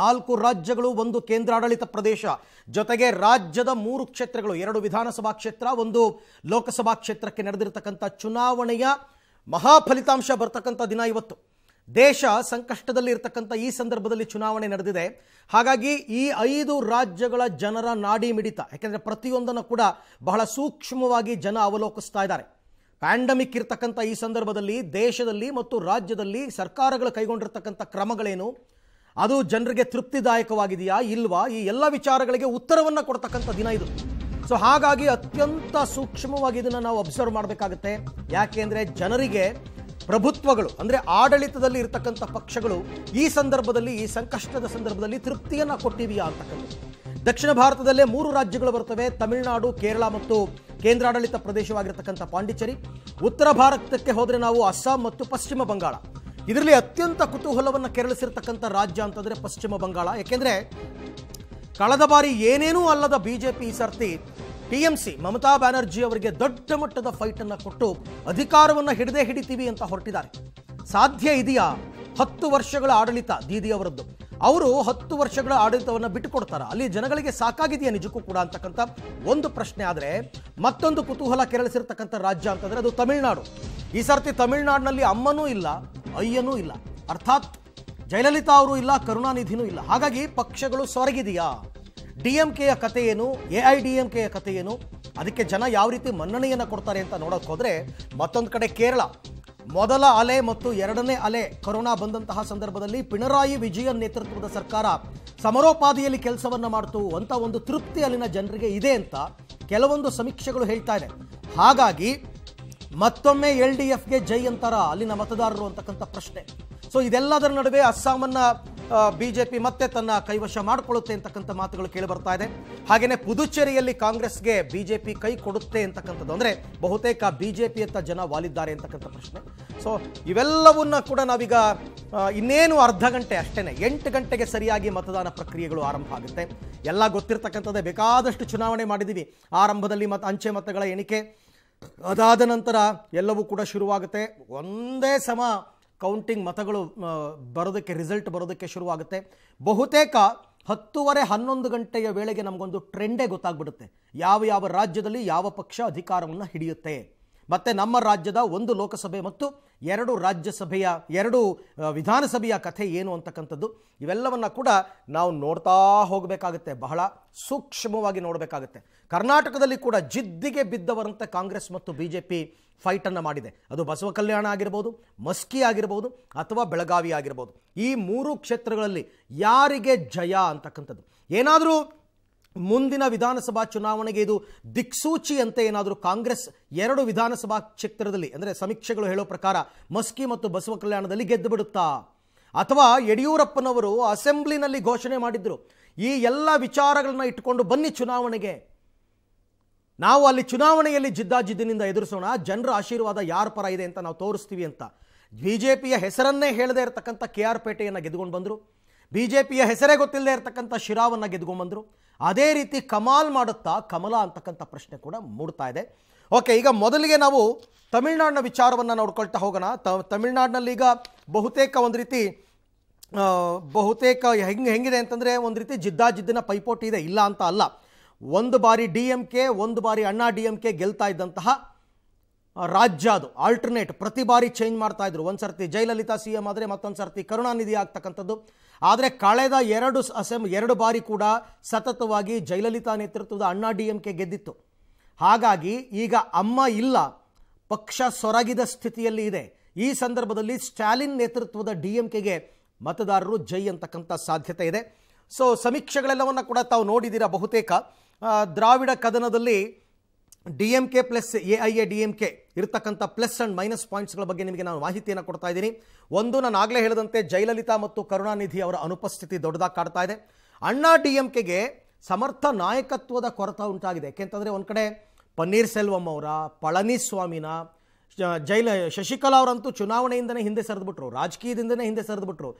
ನಾಲ್ಕು ರಾಜ್ಯಗಳು ಒಂದು ಕೇಂದ್ರಾಡಳಿತ ಪ್ರದೇಶ ಜೊತೆಗೆ ರಾಜ್ಯದ ಮೂರು ಕ್ಷೇತ್ರಗಳು ಎರಡು ವಿಧಾನಸಭಾ ಕ್ಷೇತ್ರ ಒಂದು ಲೋಕಸಭಾ ಕ್ಷೇತ್ರಕ್ಕೆ ನಡೆದಿರತಕ್ಕಂಥ ಚುನಾವಣೆಯ ಮಹಾ ಫಲಿತಾಂಶ ಬರ್ತಕ್ಕಂಥ ದಿನ ಇವತ್ತು ದೇಶ ಸಂಕಷ್ಟದಲ್ಲಿ ಇರತಕ್ಕಂಥ ಈ ಸಂದರ್ಭದಲ್ಲಿ ಚುನಾವಣೆ ನಡೆದಿದೆ ಹಾಗಾಗಿ ಈ ಐದು ರಾಜ್ಯಗಳ ಜನರ ನಾಡಿ ಮಿಡಿತ ಯಾಕೆಂದರೆ ಪ್ರತಿಯೊಂದನ್ನು ಕೂಡ ಬಹಳ ಸೂಕ್ಷ್ಮವಾಗಿ ಜನ ಅವಲೋಕಿಸ್ತಾ ಇದ್ದಾರೆ ಪ್ಯಾಂಡಮಿಕ್ ಇರತಕ್ಕಂಥ ಈ ಸಂದರ್ಭದಲ್ಲಿ ದೇಶದಲ್ಲಿ ಮತ್ತು ರಾಜ್ಯದಲ್ಲಿ ಸರ್ಕಾರಗಳು ಕೈಗೊಂಡಿರ್ತಕ್ಕಂಥ ಕ್ರಮಗಳೇನು ಅದು ಜನರಿಗೆ ತೃಪ್ತಿದಾಯಕವಾಗಿದೆಯಾ ಇಲ್ವಾ ಈ ಎಲ್ಲ ವಿಚಾರಗಳಿಗೆ ಉತ್ತರವನ್ನು ಕೊಡ್ತಕ್ಕಂಥ ದಿನ ಇದು ಸೊ ಹಾಗಾಗಿ ಅತ್ಯಂತ ಸೂಕ್ಷ್ಮವಾಗಿ ಇದನ್ನು ನಾವು ಅಬ್ಸರ್ವ್ ಮಾಡಬೇಕಾಗತ್ತೆ ಯಾಕೆಂದರೆ ಜನರಿಗೆ ಪ್ರಭುತ್ವಗಳು ಅಂದರೆ ಆಡಳಿತದಲ್ಲಿ ಇರತಕ್ಕಂಥ ಪಕ್ಷಗಳು ಈ ಸಂದರ್ಭದಲ್ಲಿ ಈ ಸಂಕಷ್ಟದ ಸಂದರ್ಭದಲ್ಲಿ ತೃಪ್ತಿಯನ್ನು ಕೊಟ್ಟಿದೆಯಾ ಅಂತಕ್ಕಂಥ ದಕ್ಷಿಣ ಭಾರತದಲ್ಲೇ ಮೂರು ರಾಜ್ಯಗಳು ಬರ್ತವೆ ತಮಿಳುನಾಡು ಕೇರಳ ಮತ್ತು ಕೇಂದ್ರಾಡಳಿತ ಪ್ರದೇಶವಾಗಿರ್ತಕ್ಕಂಥ ಪಾಂಡಿಚೇರಿ ಉತ್ತರ ಭಾರತಕ್ಕೆ ಹೋದರೆ ನಾವು ಅಸ್ಸಾಂ ಮತ್ತು ಪಶ್ಚಿಮ ಬಂಗಾಳ ಇದರಲ್ಲಿ ಅತ್ಯಂತ ಕುತೂಹಲವನ್ನು ಕೆರಳಿಸಿರ್ತಕ್ಕಂಥ ರಾಜ್ಯ ಅಂತಂದರೆ ಪಶ್ಚಿಮ ಬಂಗಾಳ ಯಾಕೆಂದರೆ ಕಳೆದ ಬಾರಿ ಏನೇನೂ ಅಲ್ಲದ ಬಿ ಜೆ ಪಿ ಈ ಸರ್ತಿ T M C Mamata Banerjee ಅವರಿಗೆ ದೊಡ್ಡ ಮಟ್ಟದ ಫೈಟನ್ನು ಕೊಟ್ಟು ಅಧಿಕಾರವನ್ನು ಹಿಡದೇ ಹಿಡಿತೀವಿ ಅಂತ ಹೊರಟಿದ್ದಾರೆ ಸಾಧ್ಯ ಇದೆಯಾ ಹತ್ತು ವರ್ಷಗಳ ಆಡಳಿತ ದೀದಿ ಅವರದ್ದು ಅವರು ಹತ್ತು ವರ್ಷಗಳ ಆಡಳಿತವನ್ನು ಬಿಟ್ಟುಕೊಡ್ತಾರ ಅಲ್ಲಿ ಜನಗಳಿಗೆ ಸಾಕಾಗಿದೆಯಾ ನಿಜಕ್ಕೂ ಕೂಡ ಅಂತಕ್ಕಂಥ ಒಂದು ಪ್ರಶ್ನೆ ಆದರೆ ಮತ್ತೊಂದು ಕುತೂಹಲ ಕೆರಳಿಸಿರ್ತಕ್ಕಂಥ ರಾಜ್ಯ ಅಂತಂದರೆ ಅದು ತಮಿಳುನಾಡು ಈ ಸರ್ತಿ ತಮಿಳುನಾಡಿನಲ್ಲಿ ಅಮ್ಮನೂ ಇಲ್ಲ ಅಯ್ಯನೂ ಇಲ್ಲ ಅರ್ಥಾತ್ ಜಯಲಲಿತಾ ಅವರು ಇಲ್ಲ ಕರುಣಾನಿಧಿನೂ ಇಲ್ಲ ಹಾಗಾಗಿ ಪಕ್ಷಗಳು ಸೊರಗಿದೆಯಾ ಡಿ ಎಂ ಕೆಯ ಕತೆ ಏನು ಎ ಐ ಡಿ ಎಂ ಕತೆ ಏನು ಅದಕ್ಕೆ ಜನ ಯಾವ ರೀತಿ ಮನ್ನಣೆಯನ್ನು ಕೊಡ್ತಾರೆ ಅಂತ ನೋಡೋಕೆ ಹೋದರೆ ಮತ್ತೊಂದು ಕಡೆ ಕೇರಳ ಮೊದಲ ಅಲೆ ಮತ್ತು ಎರಡನೇ ಅಲೆ ಕೊರೋನಾ ಬಂದಂತಹ ಸಂದರ್ಭದಲ್ಲಿ ಪಿಣರಾಯಿ ವಿಜಯನ್ ನೇತೃತ್ವದ ಸರ್ಕಾರ ಸಮರೋಪಾದಿಯಲ್ಲಿ ಕೆಲಸವನ್ನು ಮಾಡ್ತು ಅಂತ ಒಂದು ತೃಪ್ತಿ ಅಲ್ಲಿನ ಜನರಿಗೆ ಇದೆ ಅಂತ ಕೆಲವೊಂದು ಸಮೀಕ್ಷೆಗಳು ಹೇಳ್ತಾ ಇದೆ ಹಾಗಾಗಿ ಮತ್ತೊಮ್ಮೆ ಎಲ್ ಡಿ ಎಫ್ಗೆ ಜೈ ಅಂತಾರ ಅಲ್ಲಿನ ಮತದಾರರು ಅಂತಕ್ಕಂಥ ಪ್ರಶ್ನೆ ಸೊ ಇದೆಲ್ಲದರ ನಡುವೆ ಅಸ್ಸಾಮನ್ನ ಬಿ ಜೆ ಪಿ ಮತ್ತೆ ತನ್ನ ಕೈವಶ ಮಾಡಿಕೊಳ್ಳುತ್ತೆ ಅಂತಕ್ಕಂಥ ಮಾತುಗಳು ಕೇಳಿ ಬರ್ತಾ ಇದೆ ಹಾಗೆಯೇ ಪುದುಚೇರಿಯಲ್ಲಿ ಕಾಂಗ್ರೆಸ್ಗೆ ಬಿ ಜೆ ಪಿ ಕೈ ಕೊಡುತ್ತೆ ಅಂತಕ್ಕಂಥದ್ದು ಅಂದರೆ ಬಹುತೇಕ ಬಿ ಜೆ ಅಂತ ಜನ ವಾಲಿದ್ದಾರೆ ಅಂತಕ್ಕಂಥ ಪ್ರಶ್ನೆ ಸೊ ಇವೆಲ್ಲವನ್ನ ಕೂಡ ನಾವೀಗ ಇನ್ನೇನು ಅರ್ಧ ಗಂಟೆ ಅಷ್ಟೇ ಎಂಟು ಗಂಟೆಗೆ ಸರಿಯಾಗಿ ಮತದಾನ ಪ್ರಕ್ರಿಯೆಗಳು ಆರಂಭ ಆಗುತ್ತೆ ಎಲ್ಲ ಗೊತ್ತಿರ್ತಕ್ಕಂಥದ್ದೇ ಬೇಕಾದಷ್ಟು ಚುನಾವಣೆ ಮಾಡಿದ್ದೀವಿ ಆರಂಭದಲ್ಲಿ ಮತ್ತು ಅಂಚೆ ಮತಗಳ ಎಣಿಕೆ ಅದಾದ ನಂತರ ಎಲ್ಲವೂ ಕೂಡ ಶುರುವಾಗುತ್ತೆ ಒಂದೇ ಸಮ ಕೌಂಟಿಂಗ್ ಮತಗಳು ಬರೋದಕ್ಕೆ ರಿಸಲ್ಟ್ ಬರೋದಕ್ಕೆ ಶುರುವಾಗುತ್ತೆ ಬಹುತೇಕ ಹತ್ತುವರೆ ಹನ್ನೊಂದು ಗಂಟೆಯ ವೇಳೆಗೆ ನಮಗೊಂದು ಟ್ರೆಂಡೇ ಗೊತ್ತಾಗ್ಬಿಡುತ್ತೆ ಯಾವ ಯಾವ ರಾಜ್ಯದಲ್ಲಿ ಯಾವ ಪಕ್ಷ ಅಧಿಕಾರವನ್ನು ಹಿಡಿಯುತ್ತೆ ಮತ್ತು ನಮ್ಮ ರಾಜ್ಯದ ಒಂದು ಲೋಕಸಭೆ ಮತ್ತು ಎರಡು ರಾಜ್ಯಸಭೆಯ ಎರಡು ವಿಧಾನಸಭೆಯ ಕಥೆ ಏನು ಅಂತಕ್ಕಂಥದ್ದು ಇವೆಲ್ಲವನ್ನು ಕೂಡ ನಾವು ನೋಡ್ತಾ ಹೋಗಬೇಕಾಗುತ್ತೆ ಬಹಳ ಸೂಕ್ಷ್ಮವಾಗಿ ನೋಡಬೇಕಾಗುತ್ತೆ ಕರ್ನಾಟಕದಲ್ಲಿ ಕೂಡ ಜಿದ್ದಿಗೆ ಬಿದ್ದವರಂತೆ ಕಾಂಗ್ರೆಸ್ ಮತ್ತು ಬಿ ಜೆ ಪಿ ಫೈಟನ್ನು ಮಾಡಿದೆ ಅದು ಬಸವ ಕಲ್ಯಾಣ ಆಗಿರ್ಬೋದು ಮಸ್ಕಿ ಆಗಿರ್ಬೋದು ಅಥವಾ ಬೆಳಗಾವಿ ಆಗಿರ್ಬೋದು ಈ ಮೂರು ಕ್ಷೇತ್ರಗಳಲ್ಲಿ ಯಾರಿಗೆ ಜಯ ಅಂತಕ್ಕಂಥದ್ದು ಏನಾದರೂ ಮುಂದಿನ ವಿಧಾನಸಭಾ ಚುನಾವಣೆಗೆ ಇದು ದಿಕ್ಸೂಚಿಯಂತೆ ಏನಾದರೂ ಕಾಂಗ್ರೆಸ್ ಎರಡು ವಿಧಾನಸಭಾ ಕ್ಷೇತ್ರದಲ್ಲಿ ಅಂದರೆ ಸಮೀಕ್ಷೆಗಳು ಹೇಳೋ ಪ್ರಕಾರ ಮಸ್ಕಿ ಮತ್ತು ಬಸವ ಕಲ್ಯಾಣದಲ್ಲಿ ಗೆದ್ದು ಬಿಡುತ್ತಾ ಅಥವಾ ಯಡಿಯೂರಪ್ಪನವರು ಅಸೆಂಬ್ಲಿನಲ್ಲಿ ಘೋಷಣೆ ಮಾಡಿದ್ರು ಈ ಎಲ್ಲ ವಿಚಾರಗಳನ್ನ ಇಟ್ಟುಕೊಂಡು ಬನ್ನಿ ಚುನಾವಣೆಗೆ ನಾವು ಅಲ್ಲಿ ಚುನಾವಣೆಯಲ್ಲಿ ಜಿದ್ದಾಜಿದ್ದಿನಿಂದ ಎದುರಿಸೋಣ ಜನರ ಆಶೀರ್ವಾದ ಯಾರ ಪರ ಇದೆ ಅಂತ ನಾವು ತೋರಿಸ್ತೀವಿ ಅಂತ ಬಿ ಜೆ ಪಿಯ ಹೆಸರನ್ನೇ ಹೇಳದೇ ಇರತಕ್ಕಂಥ ಕೆ ಆರ್ ಪೇಟೆಯನ್ನು ಗೆದ್ದುಕೊಂಡು ಬಂದರು ಬಿ ಜೆ ಪಿಯ ಹೆಸರೇ ಗೊತ್ತಿಲ್ಲದೆ ಇರತಕ್ಕಂಥ ಶಿರಾವನ್ನು ಗೆದ್ದುಕೊಂಡು ಬಂದರು ಅದೇ ರೀತಿ ಕಮಾಲ್ ಮಾಡುತ್ತಾ ಕಮಲ ಅಂತಕ್ಕಂಥ ಪ್ರಶ್ನೆ ಕೂಡ ಮೂಡ್ತಾ ಇದೆ ಓಕೆ ಈಗ ಮೊದಲಿಗೆ ನಾವು ತಮಿಳ್ನಾಡಿನ ವಿಚಾರವನ್ನು ನೋಡ್ಕೊಳ್ತಾ ಹೋಗೋಣ ತಮಿಳ್ನಾಡಿನಲ್ಲಿ ಈಗ ಬಹುತೇಕ ಒಂದು ರೀತಿ ಬಹುತೇಕ ಹೆಂಗೆ ಹೆಂಗಿದೆ ಅಂತಂದರೆ ಒಂದು ರೀತಿ ಜಿದ್ದಾಜಿದ್ದಿನ ಪೈಪೋಟಿ ಇದೆ ಇಲ್ಲ ಅಂತ ಅಲ್ಲ ಒಂದು ಬಾರಿ ಡಿ ಎಂ ಕೆ ಒಂದು ಬಾರಿ ಅಣ್ಣಾ ಡಿ ಎಂ ಕೆ ಗೆಲ್ತಾ ಇದ್ದಂತಹ ರಾಜ್ಯ ಅದು ಆಲ್ಟರ್ನೇಟ್ ಪ್ರತಿ ಬಾರಿ ಚೇಂಜ್ ಮಾಡ್ತಾ ಇದ್ರು ಒಂದು ಸರ್ತಿ ಜಯಲಲಿತಾ ಸಿ ಎಂ ಆದರೆ ಮತ್ತೊಂದು ಸರ್ತಿ ಕರುಣಾನಿಧಿ ಆಗ್ತಕ್ಕಂಥದ್ದು ಆದರೆ ಕಳೆದ ಎರಡು ಅಸೆಂಬ್ ಎರಡು ಬಾರಿ ಕೂಡ ಸತತವಾಗಿ ಜಯಲಲಿತಾ ನೇತೃತ್ವದ ಅಣ್ಣಾ ಡಿ ಎಂ ಕೆ ಗೆದ್ದಿತ್ತು ಹಾಗಾಗಿ ಈಗ ಅಮ್ಮ ಇಲ್ಲ ಪಕ್ಷ ಸೊರಗಿದ ಸ್ಥಿತಿಯಲ್ಲಿ ಇದೆ ಈ ಸಂದರ್ಭದಲ್ಲಿ ಸ್ಟಾಲಿನ್ ನೇತೃತ್ವದ ಡಿ ಎಂ ಕೆಗೆ ಮತದಾರರು ಜೈ ಅಂತಕ್ಕಂಥ ಸಾಧ್ಯತೆ ಇದೆ ಸೊ ಸಮೀಕ್ಷೆಗಳೆಲ್ಲವನ್ನು ಕೂಡ ತಾವು ನೋಡಿದ್ದೀರಾ ಬಹುತೇಕ ದ್ರಾವಿಡ ಕದನದಲ್ಲಿ D M K plus A I A D M K ಇರತಕ್ಕಂಥ ಪ್ಲಸ್ ಆ್ಯಂಡ್ ಮೈನಸ್ ಪಾಯಿಂಟ್ಸ್ಗಳ ಬಗ್ಗೆ ನಿಮಗೆ ನಾನು ಮಾಹಿತಿಯನ್ನು ಕೊಡ್ತಾ ಇದ್ದೀನಿ ಒಂದು ನಾನು ಆಗಲೇ ಹೇಳಿದಂತೆ ಜಯಲಲಿತಾ ಮತ್ತು ಕರುಣಾನಿಧಿ ಅವರ ಅನುಪಸ್ಥಿತಿ ದೊಡ್ಡದಾಗಿ ಕಾಡ್ತಾ ಇದೆ ಅಣ್ಣಾ ಡಿ ಎಂ ಕೆಗೆ ಸಮರ್ಥ ನಾಯಕತ್ವದ ಕೊರತೆ ಉಂಟಾಗಿದೆ ಯಾಕೆಂತಂದರೆ ಒಂದು ಕಡೆ ಪನ್ನೀರ್ ಸೆಲ್ವಂ ಅವರ ಪಳನಿಸ್ವಾಮಿನ ಜೈಲ ಶಶಿಕಲಾ ಅವರಂತೂ ಚುನಾವಣೆಯಿಂದನೇ ಹಿಂದೆ ಸರಿದುಬಿಟ್ರು ರಾಜಕೀಯದಿಂದನೇ ಹಿಂದೆ ಸರಿದುಬಿಟ್ರು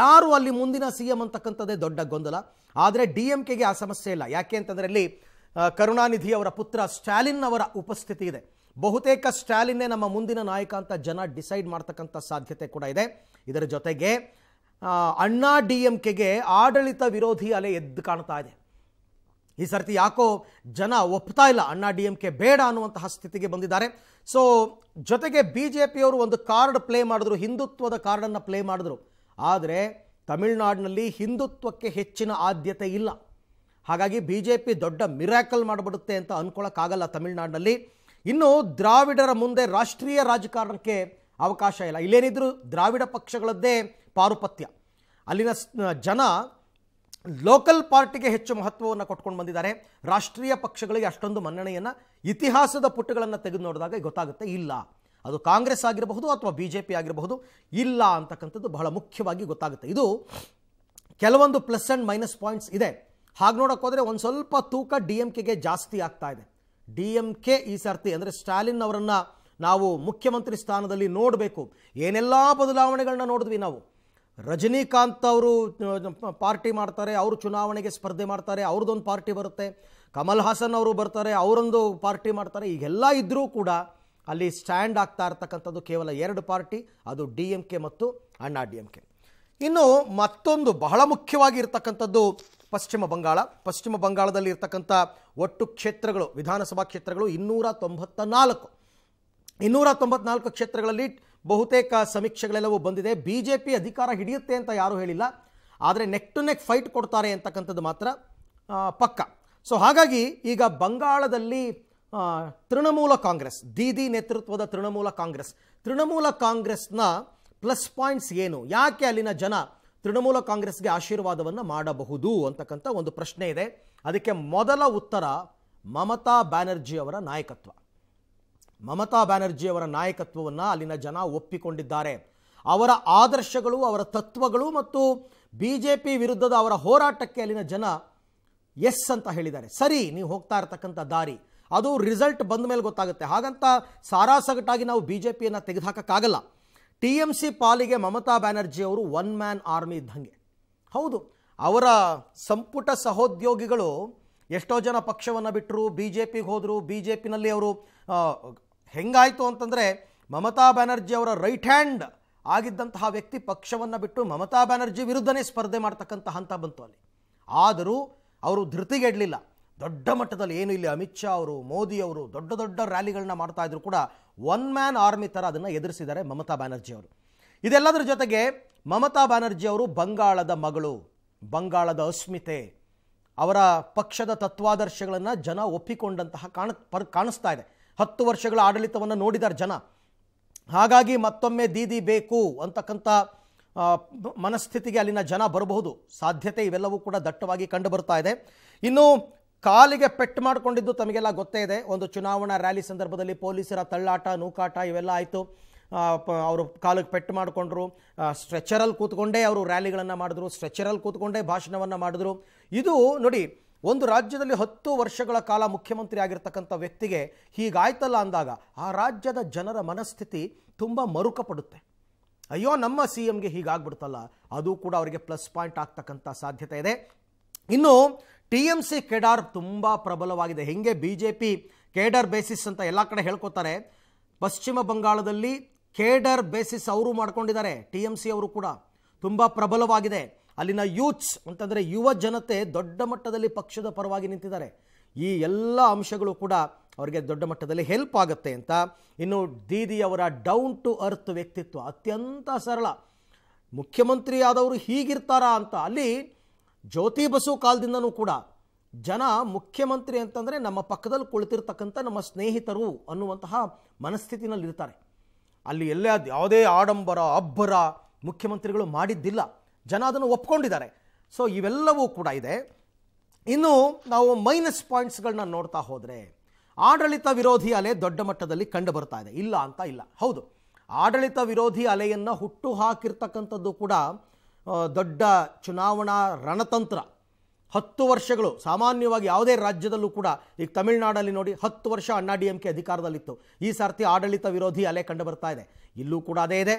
ಯಾರು ಅಲ್ಲಿ ಮುಂದಿನ ಸಿ ಎಂ ಅಂತಕ್ಕಂಥದ್ದೇ ದೊಡ್ಡ ಗೊಂದಲ ಆದರೆ ಡಿ ಎಂ ಕೆಗೆ ಆ ಸಮಸ್ಯೆ ಇಲ್ಲ ಯಾಕೆ ಅಂತಂದರೆ ಅಲ್ಲಿ ಕರುಣಾನಿಧಿ ಅವರ ಪುತ್ರ ಸ್ಟ್ಯಾಲಿನ್ ಅವರ ಉಪಸ್ಥಿತಿ ಇದೆ ಬಹುತೇಕ ಸ್ಟ್ಯಾಲಿನ್ನೇ ನಮ್ಮ ಮುಂದಿನ ನಾಯಕ ಅಂತ ಜನ ಡಿಸೈಡ್ ಮಾಡ್ತಕ್ಕಂಥ ಸಾಧ್ಯತೆ ಕೂಡ ಇದೆ ಇದರ ಜೊತೆಗೆ ಅಣ್ಣಾ ಡಿ ಎಂ ಕೆಗೆ ಆಡಳಿತ ವಿರೋಧಿ ಅಲೆ ಎದ್ದು ಕಾಣ್ತಾ ಇದೆ ಈ ಸರ್ತಿ ಯಾಕೋ ಜನ ಒಪ್ತಾ ಇಲ್ಲ ಅಣ್ಣಾ ಡಿ ಎಂ ಕೆ ಬೇಡ ಅನ್ನುವಂತಹ ಸ್ಥಿತಿಗೆ ಬಂದಿದ್ದಾರೆ ಸೊ ಜೊತೆಗೆ ಬಿ ಜೆ ಪಿಯವರು ಒಂದು ಕಾರ್ಡ್ ಪ್ಲೇ ಮಾಡಿದ್ರು ಹಿಂದುತ್ವದ ಕಾರ್ಡನ್ನು ಪ್ಲೇ ಮಾಡಿದ್ರು ಆದರೆ ತಮಿಳುನಾಡಿನಲ್ಲಿ ಹಿಂದುತ್ವಕ್ಕೆ ಹೆಚ್ಚಿನ ಆದ್ಯತೆ ಇಲ್ಲ ಹಾಗಾಗಿ ಬಿ ಜೆ ಪಿ ದೊಡ್ಡ ಮಿರಾಕಲ್ ಮಾಡಿಬಿಡುತ್ತೆ ಅಂತ ಅನ್ಕೊಳಕ್ಕಾಗಲ್ಲ ತಮಿಳುನಾಡಿನಲ್ಲಿ ಇನ್ನು ದ್ರಾವಿಡರ ಮುಂದೆ ರಾಷ್ಟ್ರೀಯ ರಾಜಕಾರಣಕ್ಕೆ ಅವಕಾಶ ಇಲ್ಲ ಇಲ್ಲೇನಿದ್ರು ದ್ರಾವಿಡ ಪಕ್ಷಗಳದ್ದೇ ಪಾರುಪತ್ಯ ಅಲ್ಲಿನ ಜನ ಲೋಕಲ್ ಪಾರ್ಟಿಗೆ ಹೆಚ್ಚು ಮಹತ್ವವನ್ನು ಕೊಟ್ಕೊಂಡು ಬಂದಿದ್ದಾರೆ ರಾಷ್ಟ್ರೀಯ ಪಕ್ಷಗಳಿಗೆ ಅಷ್ಟೊಂದು ಮನ್ನಣೆಯನ್ನು ಇತಿಹಾಸದ ಪುಟಗಳನ್ನು ತೆಗೆದು ನೋಡಿದಾಗ ಗೊತ್ತಾಗುತ್ತೆ ಇಲ್ಲ ಅದು ಕಾಂಗ್ರೆಸ್ ಆಗಿರಬಹುದು ಅಥವಾ ಬಿ ಜೆ ಪಿ ಆಗಿರಬಹುದು ಇಲ್ಲ ಅಂತಕ್ಕಂಥದ್ದು ಬಹಳ ಮುಖ್ಯವಾಗಿ ಗೊತ್ತಾಗುತ್ತೆ ಇದು ಕೆಲವೊಂದು ಪ್ಲಸ್ ಆ್ಯಂಡ್ ಮೈನಸ್ ಪಾಯಿಂಟ್ಸ್ ಇದೆ ಹಾಗೆ ನೋಡೋಕ್ಕೋದ್ರೆ ಒಂದು ಸ್ವಲ್ಪ ತೂಕ ಡಿ ಎಮ್ ಕೆಗೆ ಜಾಸ್ತಿ ಆಗ್ತಾ ಇದೆ ಡಿ ಎಮ್ ಕೆ ಈ ಸರ್ತಿ ಅಂದರೆ ಸ್ಟಾಲಿನ್ ಅವರನ್ನು ನಾವು ಮುಖ್ಯಮಂತ್ರಿ ಸ್ಥಾನದಲ್ಲಿ ನೋಡಬೇಕು ಏನೆಲ್ಲ ಬದಲಾವಣೆಗಳನ್ನ ನೋಡಿದ್ವಿ ನಾವು ರಜನಿಕಾಂತ್ ಅವರು ಪಾರ್ಟಿ ಮಾಡ್ತಾರೆ ಅವರು ಚುನಾವಣೆಗೆ ಸ್ಪರ್ಧೆ ಮಾಡ್ತಾರೆ ಅವ್ರದ್ದೊಂದು ಪಾರ್ಟಿ ಬರುತ್ತೆ ಕಮಲ್ ಹಾಸನ್ ಅವರು ಬರ್ತಾರೆ ಅವರೊಂದು ಪಾರ್ಟಿ ಮಾಡ್ತಾರೆ ಈಗೆಲ್ಲ ಇದ್ದರೂ ಕೂಡ ಅಲ್ಲಿ ಸ್ಟ್ಯಾಂಡ್ ಆಗ್ತಾ ಇರ್ತಕ್ಕಂಥದ್ದು ಕೇವಲ ಎರಡು ಪಾರ್ಟಿ ಅದು ಡಿ ಎಮ್ ಕೆ ಮತ್ತು ಅಣ್ಣಾ ಡಿ ಎಮ್ ಕೆ ಇನ್ನು ಮತ್ತೊಂದು ಬಹಳ ಮುಖ್ಯವಾಗಿ ಪಶ್ಚಿಮ ಬಂಗಾಳ ಪಶ್ಚಿಮ ಬಂಗಾಳದಲ್ಲಿ ಇರ್ತಕ್ಕಂಥ ಒಟ್ಟು ಕ್ಷೇತ್ರಗಳು ವಿಧಾನಸಭಾ ಕ್ಷೇತ್ರಗಳು ಇನ್ನೂರ ತೊಂಬತ್ತ ನಾಲ್ಕು ಇನ್ನೂರ ತೊಂಬತ್ನಾಲ್ಕು ಕ್ಷೇತ್ರಗಳಲ್ಲಿ ಬಹುತೇಕ ಸಮೀಕ್ಷೆಗಳೆಲ್ಲವೂ ಬಂದಿದೆ ಬಿ ಜೆ ಪಿ ಅಧಿಕಾರ ಹಿಡಿಯುತ್ತೆ ಅಂತ ಯಾರೂ ಹೇಳಿಲ್ಲ ಆದರೆ ನೆಕ್ ಟು ನೆಕ್ ಫೈಟ್ ಕೊಡ್ತಾರೆ ಅಂತಕ್ಕಂಥದ್ದು ಮಾತ್ರ ಪಕ್ಕ ಸೊ ಹಾಗಾಗಿ ಈಗ ಬಂಗಾಳದಲ್ಲಿ ತೃಣಮೂಲ ಕಾಂಗ್ರೆಸ್ ದೀದಿ ನೇತೃತ್ವದ ತೃಣಮೂಲ ಕಾಂಗ್ರೆಸ್ ತೃಣಮೂಲ ಕಾಂಗ್ರೆಸ್ನ ಪ್ಲಸ್ ಪಾಯಿಂಟ್ಸ್ ಏನು ಯಾಕೆ ಅಲ್ಲಿನ ಜನ ತೃಣಮೂಲ ಕಾಂಗ್ರೆಸ್ಗೆ ಆಶೀರ್ವಾದವನ್ನು ಮಾಡಬಹುದು ಅಂತಕ್ಕಂಥ ಒಂದು ಪ್ರಶ್ನೆ ಇದೆ ಅದಕ್ಕೆ ಮೊದಲ ಉತ್ತರ ಮಮತಾ ಬ್ಯಾನರ್ಜಿ ಅವರ ನಾಯಕತ್ವ ಮಮತಾ ಬ್ಯಾನರ್ಜಿ ಅವರ ನಾಯಕತ್ವವನ್ನು ಅಲ್ಲಿನ ಜನ ಒಪ್ಪಿಕೊಂಡಿದ್ದಾರೆ ಅವರ ಆದರ್ಶಗಳು ಅವರ ತತ್ವಗಳು ಮತ್ತು ಬಿ ಜೆ ಪಿ ವಿರುದ್ಧದ ಅವರ ಹೋರಾಟಕ್ಕೆ ಅಲ್ಲಿನ ಜನ ಎಸ್ ಅಂತ ಹೇಳಿದ್ದಾರೆ ಸರಿ ನೀವು ಹೋಗ್ತಾ ಇರತಕ್ಕಂಥ ದಾರಿ ಅದು ರಿಸಲ್ಟ್ ಬಂದ ಮೇಲೆ ಗೊತ್ತಾಗುತ್ತೆ ಹಾಗಂತ ಸಾರಾಸಗಟಾಗಿ ನಾವು ಬಿ ಜೆ ಪಿಯನ್ನು ತೆಗೆದುಹಾಕಕ್ಕಾಗಲ್ಲ ಟಿ ಎಮ್ ಸಿ ಪಾಲಿಗೆ ಮಮತಾ ಬ್ಯಾನರ್ಜಿ ಅವರು ಒನ್ ಮ್ಯಾನ್ ಆರ್ಮಿ ಇದ್ದಂಗೆ ಹೌದು ಅವರ ಸಂಪುಟ ಸಹೋದ್ಯೋಗಿಗಳು ಎಷ್ಟೋ ಜನ ಪಕ್ಷವನ್ನು ಬಿಟ್ಟರು ಬಿ ಜೆ ಪಿಗೆ ಹೋದರು ಬಿ ಜೆ ಪಿನಲ್ಲಿ ಅವರು ಹೆಂಗಾಯಿತು ಅಂತಂದರೆ ಮಮತಾ ಬ್ಯಾನರ್ಜಿ ಅವರ ರೈಟ್ ಹ್ಯಾಂಡ್ ಆಗಿದ್ದಂತಹ ವ್ಯಕ್ತಿ ಪಕ್ಷವನ್ನು ಬಿಟ್ಟು ಮಮತಾ ಬ್ಯಾನರ್ಜಿ ವಿರುದ್ಧನೇ ಸ್ಪರ್ಧೆ ಮಾಡ್ತಕ್ಕಂಥ ಹಂತ ಬಂತು ಅಲ್ಲಿ ಆದರೂ ಅವರು ಧೃತಿಗೆಡಲಿಲ್ಲ ದೊಡ್ಡ ಮಟ್ಟದಲ್ಲಿ ಏನು ಇಲ್ಲಿ ಅಮಿತ್ ಶಾ ಅವರು ಮೋದಿ ಅವರು ದೊಡ್ಡ ದೊಡ್ಡ ರ್ಯಾಲಿಗಳನ್ನ ಮಾಡ್ತಾ ಇದ್ರು ಕೂಡ ಒನ್ ಮ್ಯಾನ್ ಆರ್ಮಿ ಥರ ಅದನ್ನು ಎದುರಿಸಿದ್ದಾರೆ ಮಮತಾ ಬ್ಯಾನರ್ಜಿ ಅವರು ಇದೆಲ್ಲದರ ಜೊತೆಗೆ ಮಮತಾ ಬ್ಯಾನರ್ಜಿ ಅವರು ಬಂಗಾಳದ ಮಗಳು ಬಂಗಾಳದ ಅಸ್ಮಿತೆ ಅವರ ಪಕ್ಷದ ತತ್ವಾದರ್ಶಗಳನ್ನು ಜನ ಒಪ್ಪಿಕೊಂಡಂತಹ ಕಾಣ ಪರ್ ಕಾಣಿಸ್ತಾ ಇದೆ ಹತ್ತು ವರ್ಷಗಳ ಆಡಳಿತವನ್ನು ನೋಡಿದ್ದಾರೆ ಜನ ಹಾಗಾಗಿ ಮತ್ತೊಮ್ಮೆ ದೀದಿ ಬೇಕು ಅಂತಕ್ಕಂಥ ಮನಸ್ಥಿತಿಗೆ ಅಲ್ಲಿನ ಜನ ಬರಬಹುದು ಸಾಧ್ಯತೆ ಇವೆಲ್ಲವೂ ಕೂಡ ದಟ್ಟವಾಗಿ ಕಂಡುಬರ್ತಾ ಇದೆ ಇನ್ನು ಕಾಲಿಗೆ ಪೆಟ್ಟು ಮಾಡಿಕೊಂಡಿದ್ದು ತಮಗೆಲ್ಲ ಗೊತ್ತೇ ಇದೆ ಒಂದು ಚುನಾವಣಾ ರ್ಯಾಲಿ ಸಂದರ್ಭದಲ್ಲಿ ಪೊಲೀಸರ ತಳ್ಳಾಟ ನೂಕಾಟ ಇವೆಲ್ಲ ಆಯಿತು ಅವರು ಕಾಲಿಗೆ ಪೆಟ್ಟು ಮಾಡಿಕೊಂಡ್ರು ಸ್ಟ್ರೆಚರಲ್ಲಿ ಕೂತ್ಕೊಂಡೇ ಅವರು ರ್ಯಾಲಿಗಳನ್ನು ಮಾಡಿದ್ರು ಸ್ಟ್ರೆಚರಲ್ಲಿ ಕೂತ್ಕೊಂಡೇ ಭಾಷಣವನ್ನು ಮಾಡಿದ್ರು ಇದು ನೋಡಿ ಒಂದು ರಾಜ್ಯದಲ್ಲಿ ಹತ್ತು ವರ್ಷಗಳ ಕಾಲ ಮುಖ್ಯಮಂತ್ರಿ ಆಗಿರ್ತಕ್ಕಂಥ ವ್ಯಕ್ತಿಗೆ ಹೀಗಾಯ್ತಲ್ಲ ಅಂದಾಗ ಆ ರಾಜ್ಯದ ಜನರ ಮನಸ್ಥಿತಿ ತುಂಬ ಮರುಕಪಡುತ್ತೆ ಅಯ್ಯೋ ನಮ್ಮ ಸಿ ಎಮ್ಗೆ ಹೀಗಾಗ್ಬಿಡ್ತಲ್ಲ ಅದು ಕೂಡ ಅವರಿಗೆ ಪ್ಲಸ್ ಪಾಯಿಂಟ್ ಆಗ್ತಕ್ಕಂಥ ಸಾಧ್ಯತೆ ಇದೆ ಇನ್ನು ಟಿ ಎಂ ಸಿ ಕೇಡಾರ್ ತುಂಬ ಪ್ರಬಲವಾಗಿದೆ ಹೆಂಗೆ B J P cadre basis ಅಂತ ಎಲ್ಲ ಕಡೆ ಹೇಳ್ಕೊತಾರೆ ಪಶ್ಚಿಮ ಬಂಗಾಳದಲ್ಲಿ ಕೇಡರ್ ಬೇಸಿಸ್ ಅವರು ಮಾಡ್ಕೊಂಡಿದ್ದಾರೆ ಟಿ ಎಂ ಸಿ ಅವರು ಕೂಡ ತುಂಬ ಪ್ರಬಲವಾಗಿದೆ ಅಲ್ಲಿನ ಯೂತ್ಸ್ ಅಂತಂದರೆ ಯುವ ಜನತೆ ದೊಡ್ಡ ಮಟ್ಟದಲ್ಲಿ ಪಕ್ಷದ ಪರವಾಗಿ ನಿಂತಿದ್ದಾರೆ ಈ ಎಲ್ಲ ಅಂಶಗಳು ಕೂಡ ಅವರಿಗೆ ದೊಡ್ಡ ಮಟ್ಟದಲ್ಲಿ ಹೆಲ್ಪ್ ಆಗುತ್ತೆ ಅಂತ ಇನ್ನು ದೀದಿಯವರ ಡೌನ್ ಟು ಅರ್ತ್ ವ್ಯಕ್ತಿತ್ವ ಅತ್ಯಂತ ಸರಳ ಮುಖ್ಯಮಂತ್ರಿ ಆದವರು ಹೀಗಿರ್ತಾರಾ ಅಂತ ಅಲ್ಲಿ ಜ್ಯೋತಿ ಬಸು ಕಾಲದಿಂದನೂ ಕೂಡ ಜನ ಮುಖ್ಯಮಂತ್ರಿ ಅಂತಂದರೆ ನಮ್ಮ ಪಕ್ಕದಲ್ಲಿ ಕುಳಿತಿರ್ತಕ್ಕಂಥ ನಮ್ಮ ಸ್ನೇಹಿತರು ಅನ್ನುವಂತಹ ಮನಸ್ಥಿತಿನಲ್ಲಿರ್ತಾರೆ ಅಲ್ಲಿ ಎಲ್ಲೇ ಯಾವುದೇ ಆಡಂಬರ ಅಬ್ಬರ ಮುಖ್ಯಮಂತ್ರಿಗಳು ಮಾಡಿದ್ದಿಲ್ಲ ಜನ ಅದನ್ನು ಒಪ್ಕೊಂಡಿದ್ದಾರೆ ಸೊ ಇವೆಲ್ಲವೂ ಕೂಡ ಇದೆ ಇನ್ನು ನಾವು ಮೈನಸ್ ಪಾಯಿಂಟ್ಸ್ಗಳನ್ನ ನೋಡ್ತಾ ಹೋದರೆ ಆಡಳಿತ ವಿರೋಧಿ ಅಲೆ ದೊಡ್ಡ ಮಟ್ಟದಲ್ಲಿ ಕಂಡು ಬರ್ತಾ ಇದೆ ಇಲ್ಲ ಅಂತ ಇಲ್ಲ ಹೌದು ಆಡಳಿತ ವಿರೋಧಿ ಅಲೆಯನ್ನು ಹುಟ್ಟು ಹಾಕಿರ್ತಕ್ಕಂಥದ್ದು ಕೂಡ ದೊಡ್ಡ ಚುನಾವಣಾ ರಣತಂತ್ರ ಹತ್ತು ವರ್ಷಗಳು ಸಾಮಾನ್ಯವಾಗಿ ಯಾವುದೇ ರಾಜ್ಯದಲ್ಲೂ ಕೂಡ ಈಗ ತಮಿಳುನಾಡಲ್ಲಿ ನೋಡಿ ಹತ್ತು ವರ್ಷ ಅಣ್ಣಾ ಡಿ ಎಂ ಕೆ ಅಧಿಕಾರದಲ್ಲಿತ್ತು ಈ ಸರ್ತಿ ಆಡಳಿತ ವಿರೋಧಿ ಅಲೆ ಕಂಡು ಬರ್ತಾ ಇದೆ ಇಲ್ಲೂ ಕೂಡ ಅದೇ ಇದೆ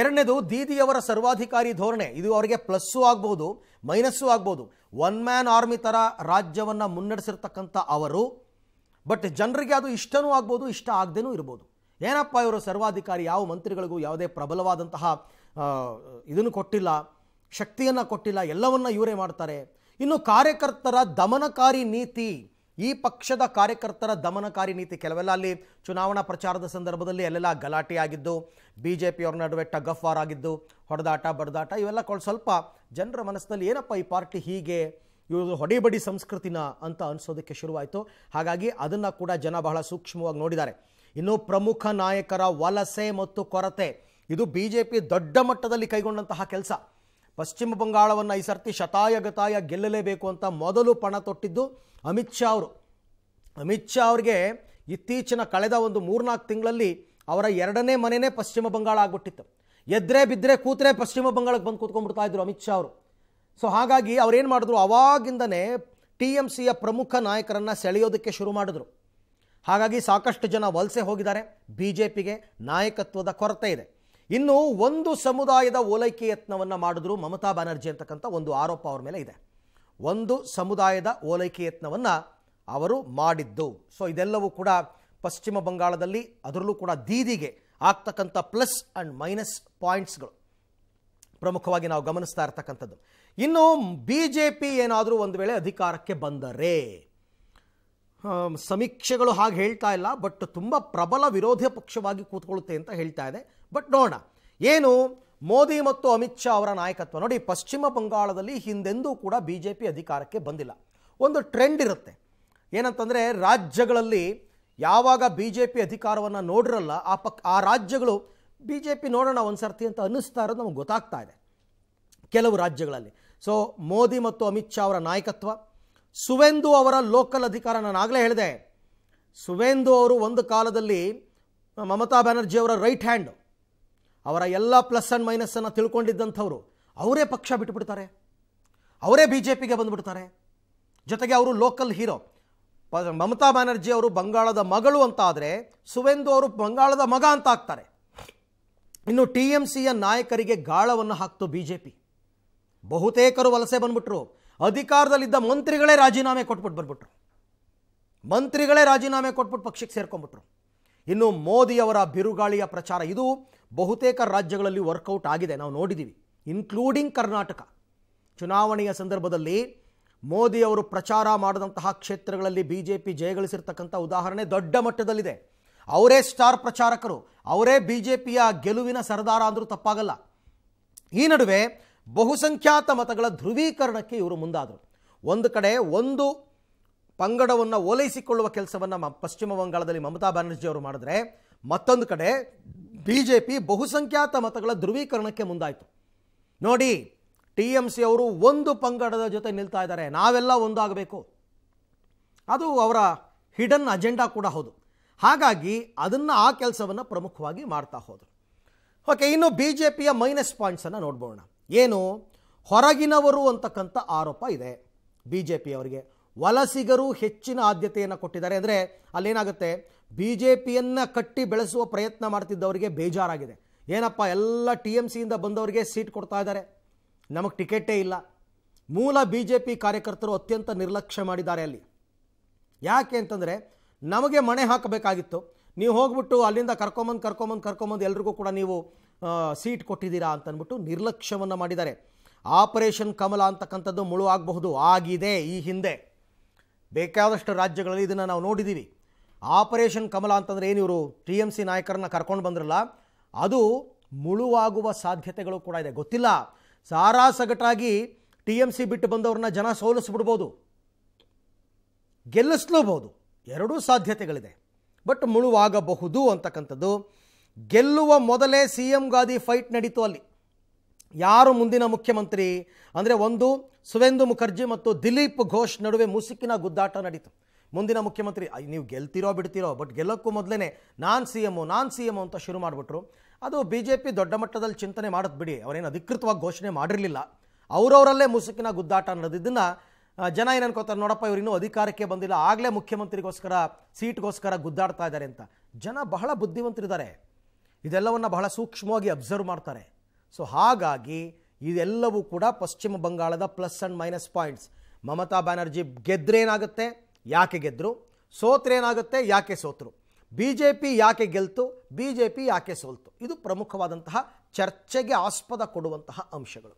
ಎರಡನೇದು ದೀದಿಯವರ ಸರ್ವಾಧಿಕಾರಿ ಧೋರಣೆ ಇದು ಅವರಿಗೆ ಪ್ಲಸ್ಸು ಆಗ್ಬೋದು ಮೈನಸ್ಸು ಆಗ್ಬೋದು ಒನ್ ಮ್ಯಾನ್ ಆರ್ಮಿ ಥರ ರಾಜ್ಯವನ್ನು ಮುನ್ನಡೆಸಿರ್ತಕ್ಕಂಥ ಅವರು ಬಟ್ ಜನರಿಗೆ ಅದು ಇಷ್ಟನೂ ಆಗ್ಬೋದು ಇಷ್ಟ ಆಗದೇನೂ ಇರ್ಬೋದು ಏನಪ್ಪ ಇವರು ಸರ್ವಾಧಿಕಾರಿ ಯಾವ ಮಂತ್ರಿಗಳಿಗೂ ಯಾವುದೇ ಪ್ರಬಲವಾದಂತಹ ಇದನ್ನು ಕೊಟ್ಟಿಲ್ಲ ಶಕ್ತಿಯನ್ನು ಕೊಟ್ಟಿಲ್ಲ ಎಲ್ಲವನ್ನ ಇವರೇ ಮಾಡ್ತಾರೆ ಇನ್ನು ಕಾರ್ಯಕರ್ತರ ದಮನಕಾರಿ ನೀತಿ ಈ ಪಕ್ಷದ ಕಾರ್ಯಕರ್ತರ ದಮನಕಾರಿ ನೀತಿ ಕೆಲವೆಲ್ಲ ಅಲ್ಲಿ ಚುನಾವಣಾ ಪ್ರಚಾರದ ಸಂದರ್ಭದಲ್ಲಿ ಅಲ್ಲೆಲ್ಲ ಗಲಾಟೆ ಆಗಿದ್ದು ಬಿ ಜೆ ಪಿಯವ್ರ ನಡುವೆ ಟಗ್ ಆಗಿದ್ದು ಹೊಡೆದಾಟ ಬಡದಾಟ ಇವೆಲ್ಲ ಸ್ವಲ್ಪ ಜನರ ಮನಸ್ಸಿನಲ್ಲಿ ಏನಪ್ಪ ಈ ಪಾರ್ಟಿ ಹೀಗೆ ಇವರು ಹೊಡೆಬಡಿ ಸಂಸ್ಕೃತಿನ ಅಂತ ಅನಿಸೋದಕ್ಕೆ ಶುರುವಾಯಿತು ಹಾಗಾಗಿ ಅದನ್ನು ಕೂಡ ಜನ ಬಹಳ ಸೂಕ್ಷ್ಮವಾಗಿ ನೋಡಿದ್ದಾರೆ ಇನ್ನು ಪ್ರಮುಖ ನಾಯಕರ ವಲಸೆ ಮತ್ತು ಕೊರತೆ ಇದು ಬಿ ಜೆ ಪಿ ದೊಡ್ಡ ಮಟ್ಟದಲ್ಲಿ ಕೈಗೊಂಡಂತಹ ಕೆಲಸ ಪಶ್ಚಿಮ ಬಂಗಾಳವನ್ನು ಈ ಸರ್ತಿ ಶತಾಯಗತಾಯ ಗೆಲ್ಲಲೇಬೇಕು ಅಂತ ಮೊದಲು ಪಣ ತೊಟ್ಟಿದ್ದು ಅಮಿತ್ ಶಾ ಅವರು ಅಮಿತ್ ಶಾ ಅವ್ರಿಗೆ ಇತ್ತೀಚಿನ ಕಳೆದ ಒಂದು ಮೂರ್ನಾಲ್ಕು ತಿಂಗಳಲ್ಲಿ ಅವರ ಎರಡನೇ ಮನೆಯೇ ಪಶ್ಚಿಮ ಬಂಗಾಳ ಆಗಿಬಿಟ್ಟಿತ್ತು ಎದ್ರೆ ಬಿದ್ದರೆ ಕೂತ್ರೆ ಪಶ್ಚಿಮ ಬಂಗಾಳಕ್ಕೆ ಬಂದು ಕೂತ್ಕೊಂಡ್ಬಿಡ್ತಾ ಇದ್ರು ಅಮಿತ್ ಶಾ ಅವರು ಸೊ ಹಾಗಾಗಿ ಏನು ಮಾಡಿದ್ರು ಅವಾಗಿಂದನೇ ಟಿ ಎಮ್ ಸಿಯ ಪ್ರಮುಖ ನಾಯಕರನ್ನು ಸೆಳೆಯೋದಕ್ಕೆ ಶುರು ಮಾಡಿದ್ರು ಹಾಗಾಗಿ ಸಾಕಷ್ಟು ಜನ ವಲಸೆ ಹೋಗಿದ್ದಾರೆ ಬಿ ಜೆ ಪಿಗೆ ನಾಯಕತ್ವದ ಕೊರತೆ ಇದೆ ಇನ್ನು ಒಂದು ಸಮುದಾಯದ ಓಲೈಕೆ ಯತ್ನವನ್ನು ಮಾಡಿದ್ರು ಮಮತಾ ಬ್ಯಾನರ್ಜಿ ಅಂತಕ್ಕಂಥ ಒಂದು ಆರೋಪ ಅವರ ಮೇಲೆ ಇದೆ ಒಂದು ಸಮುದಾಯದ ಓಲೈಕೆ ಯತ್ನವನ್ನು ಅವರು ಮಾಡಿದ್ದು ಸೊ ಇದೆಲ್ಲವೂ ಕೂಡ ಪಶ್ಚಿಮ ಬಂಗಾಳದಲ್ಲಿ ಅದರಲ್ಲೂ ಕೂಡ ದೀದಿಗೆ ಆಗ್ತಕ್ಕಂಥ ಪ್ಲಸ್ ಆ್ಯಂಡ್ ಮೈನಸ್ ಪಾಯಿಂಟ್ಸ್ಗಳು ಪ್ರಮುಖವಾಗಿ ನಾವು ಗಮನಿಸ್ತಾ ಇರ್ತಕ್ಕಂಥದ್ದು ಇನ್ನು ಬಿ ಜೆ ಪಿ ಏನಾದರೂ ಒಂದು ವೇಳೆ ಅಧಿಕಾರಕ್ಕೆ ಬಂದರೆ ಸಮೀಕ್ಷೆಗಳು ಹಾಗೆ ಹೇಳ್ತಾ ಇಲ್ಲ ಬಟ್ ತುಂಬ ಪ್ರಬಲ ವಿರೋಧ ಪಕ್ಷವಾಗಿ ಕೂತ್ಕೊಳ್ಳುತ್ತೆ ಅಂತ ಹೇಳ್ತಾ ಇದೆ ಬಟ್ ನೋಡೋಣ ಏನು ಮೋದಿ ಮತ್ತು ಅಮಿತ್ ಶಾ ಅವರ ನಾಯಕತ್ವ ನೋಡಿ ಪಶ್ಚಿಮ ಬಂಗಾಳದಲ್ಲಿ ಹಿಂದೆಂದೂ ಕೂಡ ಬಿ ಜೆ ಪಿ ಅಧಿಕಾರಕ್ಕೆ ಬಂದಿಲ್ಲ ಒಂದು ಟ್ರೆಂಡ್ ಇರುತ್ತೆ ಏನಂತಂದರೆ ರಾಜ್ಯಗಳಲ್ಲಿ ಯಾವಾಗ ಬಿ ಜೆ ಪಿ ಅಧಿಕಾರವನ್ನು ನೋಡಿರಲ್ಲ ಆ ಪಕ್ ಆ ರಾಜ್ಯಗಳು ಬಿ ಜೆ ಪಿ ನೋಡೋಣ ಒಂದು ಸರ್ತಿ ಅಂತ ಅನ್ನಿಸ್ತಾ ಇರೋದು ನಮಗೆ ಗೊತ್ತಾಗ್ತಾ ಇದೆ ಕೆಲವು ರಾಜ್ಯಗಳಲ್ಲಿ ಸೊ ಮೋದಿ ಮತ್ತು ಅಮಿತ್ ಶಾ ಅವರ ನಾಯಕತ್ವ ಸುವೆಂದು ಅವರ ಲೋಕಲ್ ಅಧಿಕಾರ ನಾನು ಆಗಲೇ ಹೇಳಿದೆ ಸುವೆಂದು ಅವರು ಒಂದು ಕಾಲದಲ್ಲಿ ಮಮತಾ ಬ್ಯಾನರ್ಜಿಯವರ ರೈಟ್ ಹ್ಯಾಂಡು ಅವರ ಎಲ್ಲ ಪ್ಲಸ್ ಆ್ಯಂಡ್ ಮೈನಸ್ಸನ್ನು ತಿಳ್ಕೊಂಡಿದ್ದಂಥವ್ರು ಅವರೇ ಪಕ್ಷ ಬಿಟ್ಬಿಡ್ತಾರೆ ಅವರೇ ಬಿ ಜೆ ಪಿಗೆ ಬಂದುಬಿಡ್ತಾರೆ ಜೊತೆಗೆ ಅವರು ಲೋಕಲ್ ಹೀರೋ ಮಮತಾ ಬ್ಯಾನರ್ಜಿ ಅವರು ಬಂಗಾಳದ ಮಗಳು ಅಂತ ಆದರೆ ಸುವೆಂದು ಅವರು ಬಂಗಾಳದ ಮಗ ಅಂತ ಆಗ್ತಾರೆ ಇನ್ನು ಟಿ ಎಂ ಸಿಯ ನಾಯಕರಿಗೆ ಗಾಳವನ್ನು ಹಾಕ್ತು ಬಿ ಜೆ ಪಿ ಬಹುತೇಕರು ವಲಸೆ ಬಂದ್ಬಿಟ್ರು ಅಧಿಕಾರದಲ್ಲಿದ್ದ ಮಂತ್ರಿಗಳೇ ರಾಜೀನಾಮೆ ಕೊಟ್ಬಿಟ್ಟು ಬಂದ್ಬಿಟ್ರು ಮಂತ್ರಿಗಳೇ ರಾಜೀನಾಮೆ ಕೊಟ್ಬಿಟ್ಟು ಪಕ್ಷಕ್ಕೆ ಸೇರ್ಕೊಂಡ್ಬಿಟ್ರು ಇನ್ನು ಮೋದಿಯವರ ಬಿರುಗಾಳಿಯ ಪ್ರಚಾರ ಇದು ಬಹುತೇಕ ರಾಜ್ಯಗಳಲ್ಲಿ ವರ್ಕೌಟ್ ಆಗಿದೆ ನಾವು ನೋಡಿದ್ದೀವಿ ಇನ್ಕ್ಲೂಡಿಂಗ್ ಕರ್ನಾಟಕ ಚುನಾವಣೆಯ ಸಂದರ್ಭದಲ್ಲಿ ಮೋದಿಯವರು ಪ್ರಚಾರ ಮಾಡಿದಂತಹ ಕ್ಷೇತ್ರಗಳಲ್ಲಿ ಬಿ ಜೆ ಪಿ ಜಯಗಳಿಸಿರ್ತಕ್ಕಂಥ ಉದಾಹರಣೆ ದೊಡ್ಡ ಮಟ್ಟದಲ್ಲಿದೆ ಅವರೇ ಸ್ಟಾರ್ ಪ್ರಚಾರಕರು ಅವರೇ ಬಿ ಜೆ ಪಿಯ ಗೆಲುವಿನ ಸರದಾರ ಅಂದರೂ ತಪ್ಪಾಗಲ್ಲ ಈ ನಡುವೆ ಬಹುಸಂಖ್ಯಾತ ಮತಗಳ ಧ್ರುವೀಕರಣಕ್ಕೆ ಇವರು ಮುಂದಾದರು ಒಂದು ಕಡೆ ಒಂದು ಪಂಗಡವನ್ನು ಓಲೈಸಿಕೊಳ್ಳುವ ಕೆಲಸವನ್ನು ಪಶ್ಚಿಮ ಬಂಗಾಳದಲ್ಲಿ ಮಮತಾ ಬ್ಯಾನರ್ಜಿ ಅವರು ಮಾಡಿದ್ರೆ ಮತ್ತೊಂದು ಕಡೆ ಬಿ ಜೆ ಪಿ ಬಹುಸಂಖ್ಯಾತ ಮತಗಳ ಧ್ರುವೀಕರಣಕ್ಕೆ ಮುಂದಾಯಿತು ನೋಡಿ ಟಿ ಎಮ್ ಸಿ ಅವರು ಒಂದು ಪಂಗಡದ ಜೊತೆ ನಿಲ್ತಾ ಇದ್ದಾರೆ ನಾವೆಲ್ಲ ಒಂದಾಗಬೇಕು ಅದು ಅವರ ಹಿಡನ್ ಅಜೆಂಡಾ ಕೂಡ ಹೌದು ಹಾಗಾಗಿ ಅದನ್ನು ಆ ಕೆಲಸವನ್ನು ಪ್ರಮುಖವಾಗಿ ಮಾಡ್ತಾ ಹೋದರು ಓಕೆ ಇನ್ನು ಬಿ ಜೆ ಪಿಯ ಮೈನಸ್ ಪಾಯಿಂಟ್ಸನ್ನು ನೋಡ್ಬೋಣ ಏನು ಹೊರಗಿನವರು ಅಂತಕ್ಕಂಥ ಆರೋಪ ಇದೆ ಬಿ ಜೆ ಪಿಯವರಿಗೆ ವಲಸಿಗರು ಹೆಚ್ಚಿನ ಆದ್ಯತೆಯನ್ನು ಕೊಟ್ಟಿದ್ದಾರೆ ಅಂದರೆ ಅಲ್ಲೇನಾಗುತ್ತೆ ಬಿ ಜೆ ಪಿಯನ್ನು ಕಟ್ಟಿ ಬೆಳೆಸುವ ಪ್ರಯತ್ನ ಮಾಡ್ತಿದ್ದವರಿಗೆ ಬೇಜಾರಾಗಿದೆ ಏನಪ್ಪ ಎಲ್ಲ ಟಿ ಎಮ್ ಸಿಯಿಂದ ಬಂದವರಿಗೆ ಸೀಟ್ ಕೊಡ್ತಾ ಇದ್ದಾರೆ ನಮಗೆ ಟಿಕೆಟೇ ಇಲ್ಲ ಮೂಲ ಬಿ ಜೆ ಪಿ ಕಾರ್ಯಕರ್ತರು ಅತ್ಯಂತ ನಿರ್ಲಕ್ಷ್ಯ ಮಾಡಿದ್ದಾರೆ ಅಲ್ಲಿ ಯಾಕೆ ಅಂತಂದರೆ ನಮಗೆ ಮಣೆ ಹಾಕಬೇಕಾಗಿತ್ತು ನೀವು ಹೋಗ್ಬಿಟ್ಟು ಅಲ್ಲಿಂದ ಕರ್ಕೊಂಬಂದು ಕರ್ಕೊಂಬಂದು ಕರ್ಕೊಂಬಂದು ಎಲ್ರಿಗೂ ಕೂಡ ನೀವು ಸೀಟ್ ಕೊಟ್ಟಿದ್ದೀರಾ ಅಂತಂದ್ಬಿಟ್ಟು ನಿರ್ಲಕ್ಷ್ಯವನ್ನು ಮಾಡಿದ್ದಾರೆ ಆಪರೇಷನ್ ಕಮಲ ಅಂತಕ್ಕಂಥದ್ದು ಮುಳುವಾಗಬಹುದು ಆಗಿದೆ ಈ ಹಿಂದೆ ಬೇಕಾದಷ್ಟು ರಾಜ್ಯಗಳಲ್ಲಿ ಇದನ್ನು ನಾವು ನೋಡಿದ್ದೀವಿ ಆಪರೇಷನ್ ಕಮಲ ಅಂತಂದರೆ ಏನು ಇವರು ಟಿ ಎಮ್ ಸಿ ನಾಯಕರನ್ನ ಕರ್ಕೊಂಡು ಬಂದ್ರಲ್ಲ ಅದು ಮುಳುವಾಗುವ ಸಾಧ್ಯತೆಗಳು ಕೂಡ ಇದೆ ಗೊತ್ತಿಲ್ಲ ಸಾರಾ ಸಗಟಾಗಿ ಟಿ ಎಮ್ ಸಿ ಬಿಟ್ಟು ಬಂದವ್ರನ್ನ ಜನ ಸೋಲಿಸ್ಬಿಡ್ಬೋದು ಗೆಲ್ಲಿಸ್ಲೂಬಹುದು ಎರಡೂ ಸಾಧ್ಯತೆಗಳಿದೆ ಬಟ್ ಮುಳುವಾಗಬಹುದು ಅಂತಕ್ಕಂಥದ್ದು ಗೆಲ್ಲುವ ಮೊದಲೇ ಸಿ ಎಂ ಗಾದಿ ಫೈಟ್ ನಡೀತು ಅಲ್ಲಿ ಯಾರು ಮುಂದಿನ ಮುಖ್ಯಮಂತ್ರಿ ಅಂದರೆ ಒಂದು ಸುವೇಂದು ಮುಖರ್ಜಿ ಮತ್ತು ದಿಲೀಪ್ ಘೋಷ್ ನಡುವೆ ಮುಸುಕಿನ ಗುದ್ದಾಟ ನಡೀತು ಮುಂದಿನ ಮುಖ್ಯಮಂತ್ರಿ ನೀವು ಗೆಲ್ತಿರೋ ಬಿಡ್ತಿರೋ ಬಟ್ ಗೆಲ್ಲೋಕ್ಕೂ ಮೊದಲೇ ನಾನ್ ಸಿ ಎಮ್ಮು ನಾನ್ ಸಿ ಒ ಅಂತ ಶುರು ಮಾಡಿಬಿಟ್ರು ಅದು ಬಿ ಜೆ ಪಿ ದೊಡ್ಡ ಮಟ್ಟದಲ್ಲಿ ಚಿಂತನೆ ಮಾಡೋದು ಬಿಡಿ ಅವರೇನು ಅಧಿಕೃತವಾಗಿ ಘೋಷಣೆ ಮಾಡಿರಲಿಲ್ಲ ಅವರವರಲ್ಲೇ ಮುಸುಕಿನ ಗುದ್ದಾಟ ಅನ್ನೋದಿದ್ದನ್ನು ಜನ ಏನನ್ಕೋತಾರೆ ನೋಡಪ್ಪ ಇವರಿನ್ನೂ ಅಧಿಕಾರಕ್ಕೆ ಬಂದಿಲ್ಲ ಆಗಲೇ ಮುಖ್ಯಮಂತ್ರಿಗೋಸ್ಕರ ಸೀಟ್ಗೋಸ್ಕರ ಗುದ್ದಾಡ್ತಾ ಇದ್ದಾರೆ ಅಂತ ಜನ ಬಹಳ ಬುದ್ಧಿವಂತರಿದ್ದಾರೆ ಇದೆಲ್ಲವನ್ನು ಬಹಳ ಸೂಕ್ಷ್ಮವಾಗಿ ಅಬ್ಸರ್ವ್ ಮಾಡ್ತಾರೆ ಸೊ ಹಾಗಾಗಿ ಇದೆಲ್ಲವೂ ಕೂಡ ಪಶ್ಚಿಮ ಬಂಗಾಳದ plus and minus points Mamata Banerjee ಗೆದ್ರೇನಾಗುತ್ತೆ ಯಾಕೆ ಗೆದ್ದರು ಸೋತ್ರೇನಾಗುತ್ತೆ ಯಾಕೆ ಸೋತರು ಬಿ ಜೆ ಪಿ ಯಾಕೆ ಗೆಲ್ತು ಬಿ ಜೆ ಪಿ ಯಾಕೆ ಸೋಲ್ತು ಇದು ಪ್ರಮುಖವಾದಂತಹ ಚರ್ಚೆಗೆ ಆಸ್ಪದ ಕೊಡುವಂತಹ ಅಂಶಗಳು